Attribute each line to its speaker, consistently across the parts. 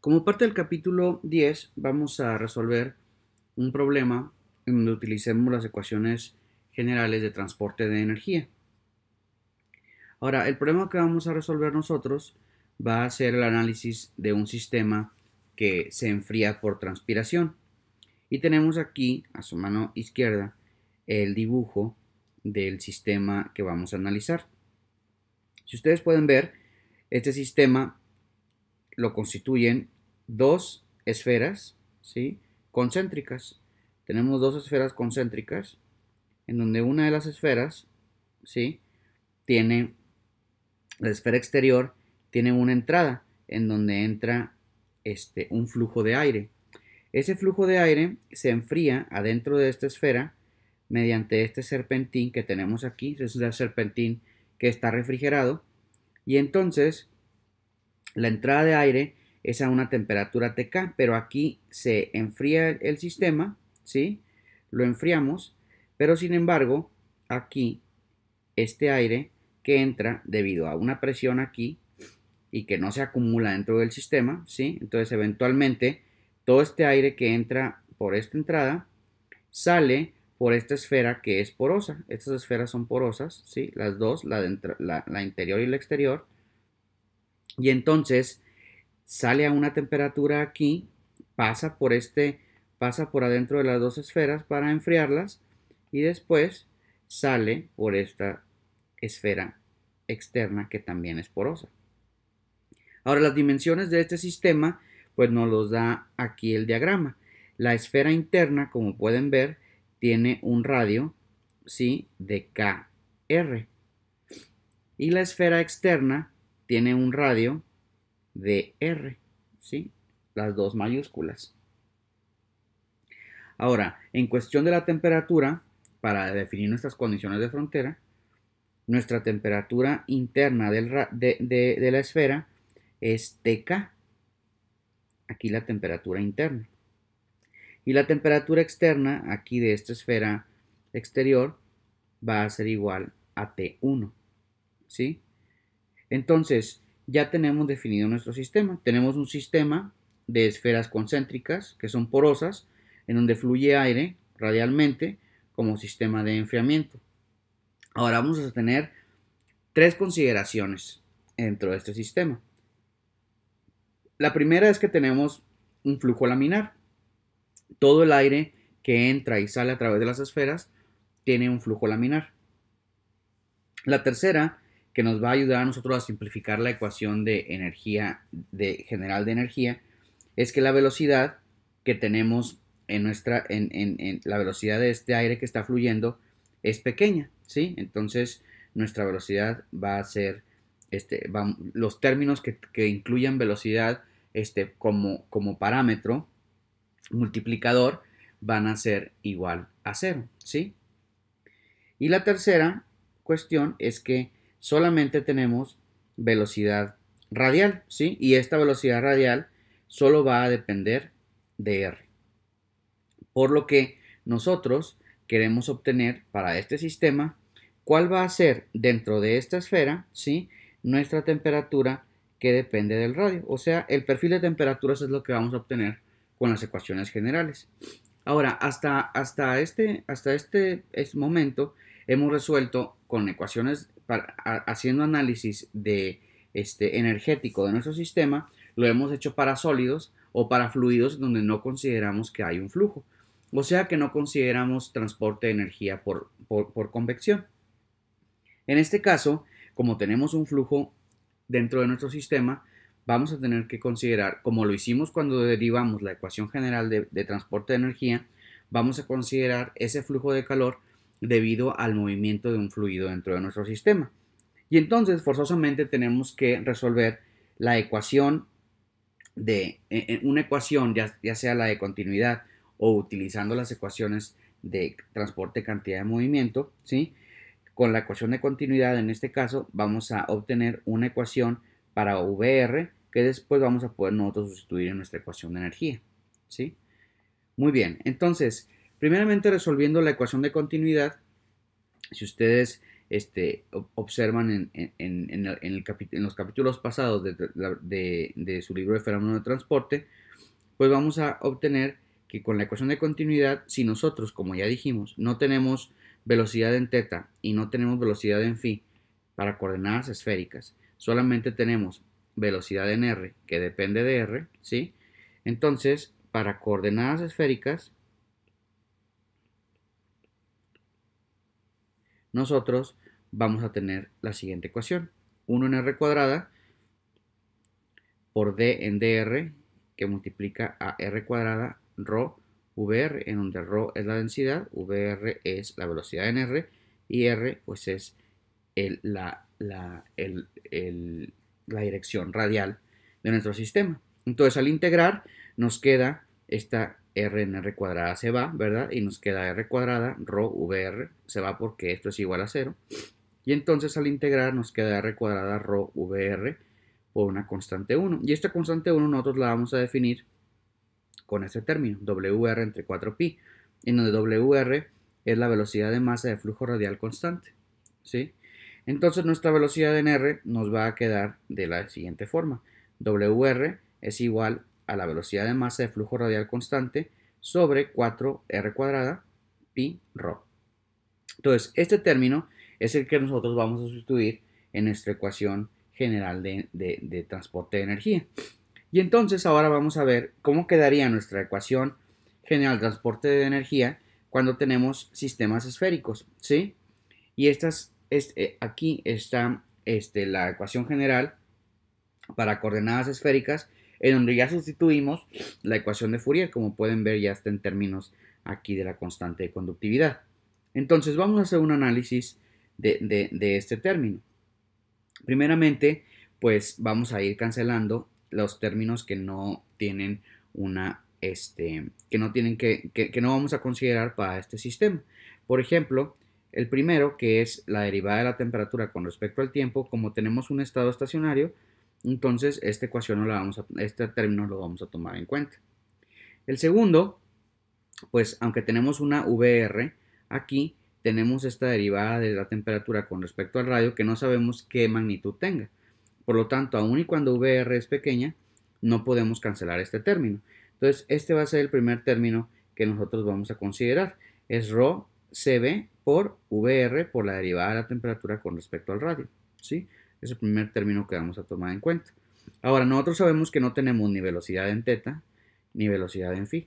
Speaker 1: Como parte del capítulo 10 vamos a resolver un problema en donde utilicemos las ecuaciones generales de transporte de energía. Ahora, el problema que vamos a resolver nosotros va a ser el análisis de un sistema que se enfría por transpiración. Y tenemos aquí, a su mano izquierda, el dibujo del sistema que vamos a analizar. Si ustedes pueden ver, este sistema lo constituyen dos esferas ¿sí? concéntricas. Tenemos dos esferas concéntricas en donde una de las esferas ¿sí? tiene, la esfera exterior tiene una entrada en donde entra este, un flujo de aire. Ese flujo de aire se enfría adentro de esta esfera mediante este serpentín que tenemos aquí, es el serpentín que está refrigerado, y entonces la entrada de aire es a una temperatura TK, pero aquí se enfría el sistema, ¿sí? Lo enfriamos, pero sin embargo, aquí este aire que entra debido a una presión aquí y que no se acumula dentro del sistema, ¿sí? Entonces, eventualmente, todo este aire que entra por esta entrada sale por esta esfera que es porosa. Estas esferas son porosas, ¿sí? Las dos, la, la, la interior y la exterior. Y entonces sale a una temperatura aquí, pasa por este, pasa por adentro de las dos esferas para enfriarlas y después sale por esta esfera externa que también es porosa. Ahora las dimensiones de este sistema pues nos los da aquí el diagrama. La esfera interna, como pueden ver, tiene un radio ¿sí? de KR. Y la esfera externa tiene un radio de R, ¿sí? Las dos mayúsculas. Ahora, en cuestión de la temperatura, para definir nuestras condiciones de frontera, nuestra temperatura interna de, de, la esfera es TK. Aquí la temperatura interna. Y la temperatura externa, aquí de esta esfera exterior, va a ser igual a T1. ¿Sí? Entonces, ya tenemos definido nuestro sistema. Tenemos un sistema de esferas concéntricas que son porosas, en donde fluye aire radialmente como sistema de enfriamiento. Ahora vamos a tener tres consideraciones dentro de este sistema. La primera es que tenemos un flujo laminar. Todo el aire que entra y sale a través de las esferas tiene un flujo laminar. La tercera que nos va a ayudar a nosotros a simplificar la ecuación de energía, de general de energía, es que la velocidad que tenemos en nuestra, en, la velocidad de este aire que está fluyendo es pequeña, ¿sí? Entonces nuestra velocidad va a ser, este, los términos que, incluyan velocidad este, como, como parámetro multiplicador van a ser igual a cero, ¿sí? Y la tercera cuestión es que solamente tenemos velocidad radial, ¿sí? Y esta velocidad radial solo va a depender de R. Por lo que nosotros queremos obtener para este sistema cuál va a ser dentro de esta esfera, ¿sí? Nuestra temperatura que depende del radio. O sea, el perfil de temperaturas es lo que vamos a obtener con las ecuaciones generales. Ahora, hasta, hasta, este, hasta este, este momento hemos resuelto con ecuaciones haciendo análisis de este, energético de nuestro sistema, lo hemos hecho para sólidos o para fluidos donde no consideramos que hay un flujo. O sea que no consideramos transporte de energía por, convección. En este caso, como tenemos un flujo dentro de nuestro sistema, vamos a tener que considerar, como lo hicimos cuando derivamos la ecuación general de transporte de energía, vamos a considerar ese flujo de calor debido al movimiento de un fluido dentro de nuestro sistema. Y entonces forzosamente tenemos que resolver la ecuación de e, e, una ecuación, ya, sea la de continuidad o utilizando las ecuaciones de transporte cantidad de movimiento, ¿sí? Con la ecuación de continuidad, en este caso, vamos a obtener una ecuación para VR que después vamos a poder nosotros sustituir en nuestra ecuación de energía, ¿sí? Muy bien, entonces, Primeramente resolviendo la ecuación de continuidad. Si ustedes este, observan en, el, en, los capítulos pasados de, su libro de fenómeno de transporte, pues vamos a obtener que con la ecuación de continuidad, si nosotros, como ya dijimos, no tenemos velocidad en teta y no tenemos velocidad en phi para coordenadas esféricas, solamente tenemos velocidad en r, que depende de r, ¿sí? Entonces, para coordenadas esféricas, nosotros vamos a tener la siguiente ecuación. 1 en r cuadrada por d en dr que multiplica a r cuadrada rho vr en donde rho es la densidad, vr es la velocidad en r y r pues es la, la, la dirección radial de nuestro sistema. Entonces al integrar nos queda esta r en r cuadrada se va, ¿verdad? Y nos queda r cuadrada, rho se va porque esto es igual a 0. Y entonces al integrar nos queda r cuadrada, rho vr por una constante 1. Y esta constante 1 nosotros la vamos a definir con este término, wr entre 4pi, en donde wr es la velocidad de masa de flujo radial constante, ¿sí? Entonces nuestra velocidad en r nos va a quedar de la siguiente forma, wr es igual a la velocidad de masa de flujo radial constante sobre 4r cuadrada pi rho. Entonces, este término es el que nosotros vamos a sustituir en nuestra ecuación general de, transporte de energía. Y entonces ahora vamos a ver cómo quedaría nuestra ecuación general de transporte de energía cuando tenemos sistemas esféricos, ¿sí? Y estas, este, eh, aquí está este, la ecuación general para coordenadas esféricas en donde ya sustituimos la ecuación de Fourier, como pueden ver ya está en términos aquí de la constante de conductividad. Entonces vamos a hacer un análisis de, este término. Primeramente, pues vamos a ir cancelando los términos que no tienen una este que no tienen que, que no vamos a considerar para este sistema. Por ejemplo, el primero que es la derivada de la temperatura con respecto al tiempo, como tenemos un estado estacionario, entonces, esta ecuación no la vamos a, este término lo vamos a tomar en cuenta. El segundo, pues aunque tenemos una VR, aquí tenemos esta derivada de la temperatura con respecto al radio que no sabemos qué magnitud tenga. Por lo tanto, aun y cuando VR es pequeña, no podemos cancelar este término. Entonces, este va a ser el primer término que nosotros vamos a considerar. Es ρ CB por VR por la derivada de la temperatura con respecto al radio. ¿sí? Es el primer término que vamos a tomar en cuenta. Ahora, nosotros sabemos que no tenemos ni velocidad en teta ni velocidad en phi.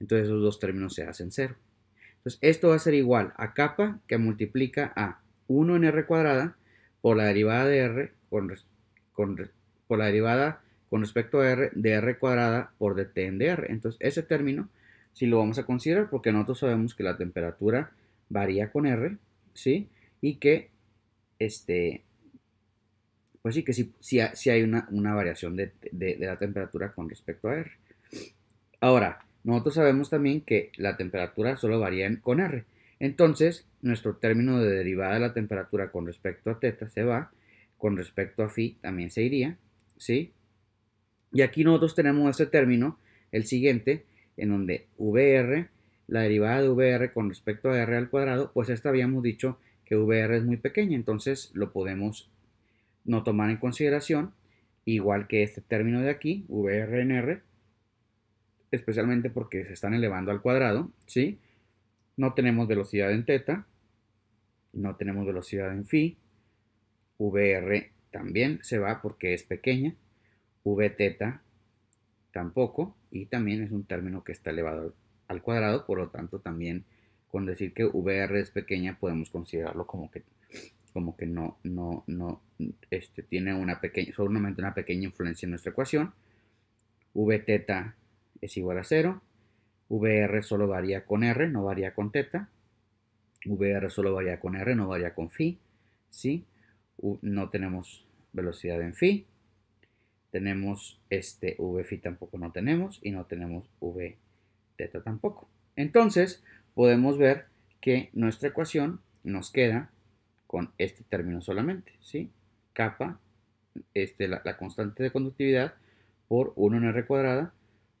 Speaker 1: Entonces esos dos términos se hacen cero. Entonces esto va a ser igual a capa que multiplica a 1 en r cuadrada por la derivada de r con, por la derivada con respecto a r de r cuadrada por dt en dr. Entonces ese término si lo vamos a considerar porque nosotros sabemos que la temperatura varía con r, ¿sí? Y que este, pues sí que sí, hay una, variación de, la temperatura con respecto a R. Ahora, nosotros sabemos también que la temperatura solo varía con R. Entonces, nuestro término de derivada de la temperatura con respecto a θ se va, con respecto a phi también se iría, ¿sí? Y aquí nosotros tenemos este término, el siguiente, en donde VR, la derivada de VR con respecto a R al cuadrado, pues esta habíamos dicho que VR es muy pequeña, entonces lo podemos no tomar en consideración, igual que este término de aquí, VRNR, especialmente porque se están elevando al cuadrado, ¿sí? No tenemos velocidad en teta, no tenemos velocidad en phi, VR también se va porque es pequeña, Vθ tampoco, y también es un término que está elevado al cuadrado, por lo tanto también con decir que VR es pequeña podemos considerarlo como que como que no no no este tiene una pequeña solamente una pequeña influencia en nuestra ecuación v es igual a 0 VR solo varía con R, no varía con teta. VR solo varía con R, no varía con phi. ¿sí? no tenemos velocidad en phi. Tenemos este V phi tampoco no tenemos y no tenemos V teta tampoco. Entonces, podemos ver que nuestra ecuación nos queda con este término solamente, ¿sí? Kappa, este, la, constante de conductividad, por 1 en r cuadrada,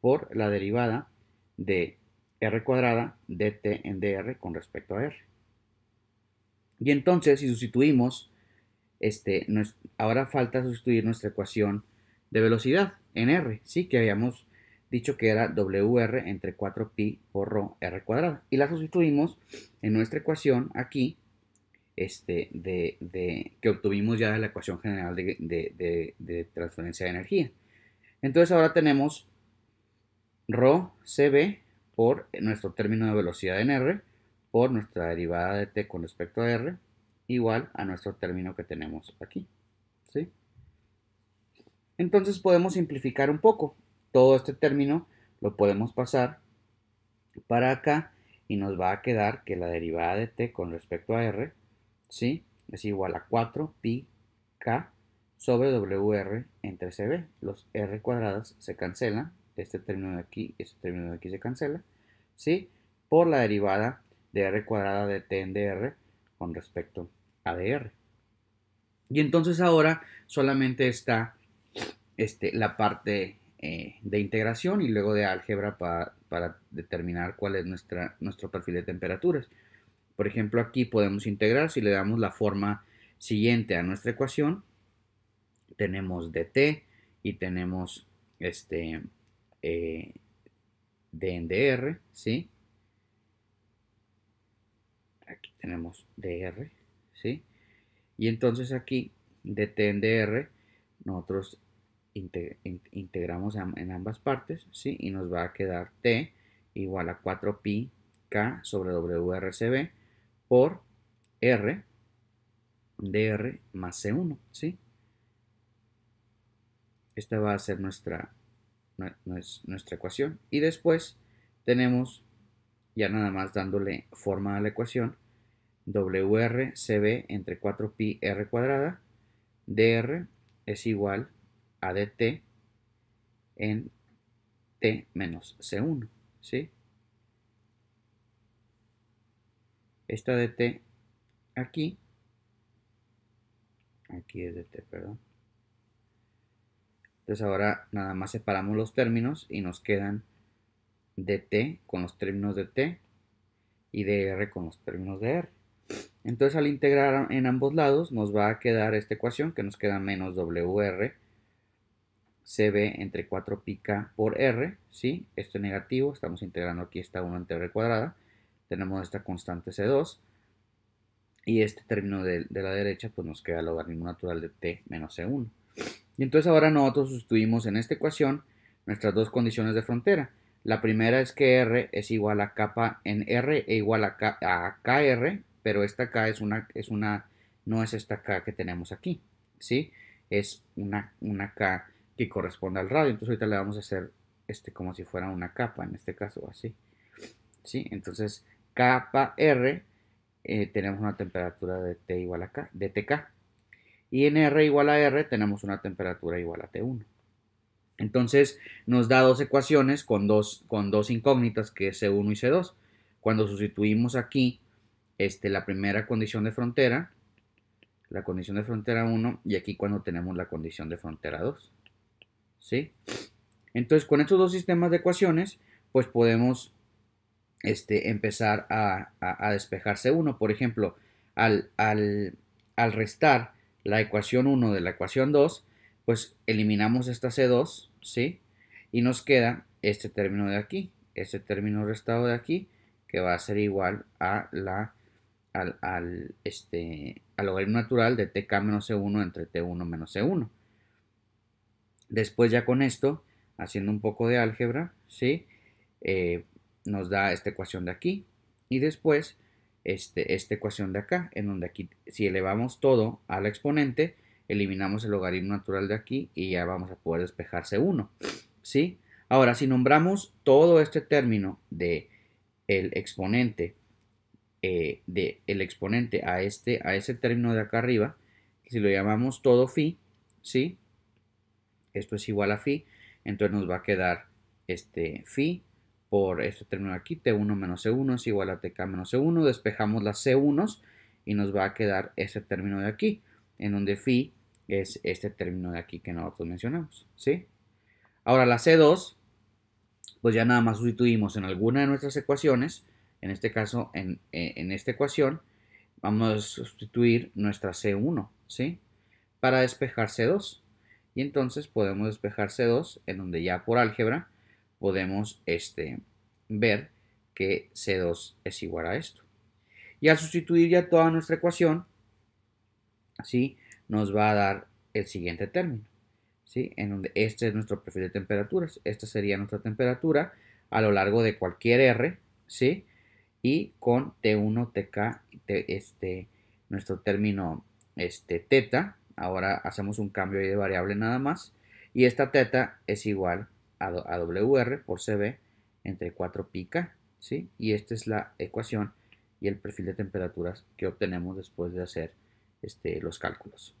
Speaker 1: por la derivada de r cuadrada dt en dr con respecto a r. Y entonces, si sustituimos, este, ahora falta sustituir nuestra ecuación de velocidad en r, ¿sí? Que habíamos dicho que era WR entre 4pi por rho R cuadrado. Y la sustituimos en nuestra ecuación aquí, este, de, que obtuvimos ya de la ecuación general de, transferencia de energía. Entonces ahora tenemos rho CB por nuestro término de velocidad en R, por nuestra derivada de t con respecto a R, igual a nuestro término que tenemos aquí. ¿sí? Entonces podemos simplificar un poco todo este término lo podemos pasar para acá y nos va a quedar que la derivada de t con respecto a r, ¿sí? Es igual a 4 pi k sobre wr entre cb. Los r cuadradas se cancelan, este término de aquí y este término de aquí se cancela, ¿sí? Por la derivada de r cuadrada de t en dr con respecto a dr. Y entonces ahora solamente está este, la parte eh, de integración y luego de álgebra para determinar cuál es nuestra, nuestro perfil de temperaturas. Por ejemplo, aquí podemos integrar si le damos la forma siguiente a nuestra ecuación. Tenemos dt y tenemos este eh, d dr, ¿sí? Aquí tenemos dr, ¿sí? Y entonces aquí dt en dr, nosotros integramos en ambas partes, ¿sí? Y nos va a quedar T igual a 4pi K sobre WRCB por R dr más C1, ¿sí? Esta va a ser nuestra, nuestra ecuación. Y después tenemos, ya nada más dándole forma a la ecuación, wrcb entre 4pi R cuadrada, dr es igual a dt en t menos c1, ¿sí? Esta de aquí, aquí es dt perdón. Entonces ahora nada más separamos los términos y nos quedan dt con los términos de t y dr con los términos de r. Entonces al integrar en ambos lados nos va a quedar esta ecuación que nos queda menos wr CB entre 4 pica por R, ¿sí? Esto es negativo, estamos integrando aquí esta 1 entre R cuadrada. Tenemos esta constante C2. Y este término de, la derecha, pues nos queda el logaritmo natural de T menos C1. Y entonces ahora nosotros sustituimos en esta ecuación nuestras dos condiciones de frontera. La primera es que R es igual a K en R e igual a, K, KR, pero esta K es una, es una, no es esta K que tenemos aquí, ¿sí? Es una, una K que corresponde al radio. Entonces ahorita le vamos a hacer este como si fuera una capa, en este caso así. ¿Sí? Entonces capa R eh, tenemos una temperatura de T igual a K, de TK. Y en R igual a R tenemos una temperatura igual a T1. Entonces nos da dos ecuaciones con dos, con dos incógnitas que es C1 y C2. Cuando sustituimos aquí este, la primera condición de frontera, la condición de frontera 1 y aquí cuando tenemos la condición de frontera 2. ¿sí? Entonces, con estos dos sistemas de ecuaciones, pues podemos este, empezar a, despejar c despejarse uno. Por ejemplo, al, restar la ecuación 1 de la ecuación 2, pues eliminamos esta C2, ¿sí? Y nos queda este término de aquí, este término restado de aquí, que va a ser igual a la al, este, al logaritmo natural de tk menos c1 entre t1 menos c1. Después ya con esto, haciendo un poco de álgebra, ¿sí? Eh, nos da esta ecuación de aquí y después este, esta ecuación de acá, en donde aquí si elevamos todo al exponente, eliminamos el logaritmo natural de aquí y ya vamos a poder despejarse 1, ¿sí? Ahora, si nombramos todo este término de el exponente, eh, de el exponente a este, a ese término de acá arriba, si lo llamamos todo phi, ¿sí? esto es igual a phi, entonces nos va a quedar este phi por este término aquí, T1 menos C1 es igual a TK menos C1, despejamos las c 1 y nos va a quedar este término de aquí, en donde phi es este término de aquí que nosotros mencionamos, ¿sí? Ahora la C2, pues ya nada más sustituimos en alguna de nuestras ecuaciones, en este caso en, eh, en esta ecuación, vamos a sustituir nuestra C1, ¿sí? Para despejar C2 y entonces podemos despejar C2 en donde ya por álgebra podemos este, ver que C2 es igual a esto. Y al sustituir ya toda nuestra ecuación, ¿sí? nos va a dar el siguiente término, ¿sí? en donde este es nuestro perfil de temperaturas. Esta sería nuestra temperatura a lo largo de cualquier R, ¿sí? y con T1, TK, este, nuestro término este, teta, Ahora hacemos un cambio de variable nada más. Y esta teta es igual a, a WR por CB entre 4 pica, ¿sí? Y esta es la ecuación y el perfil de temperaturas que obtenemos después de hacer este, los cálculos.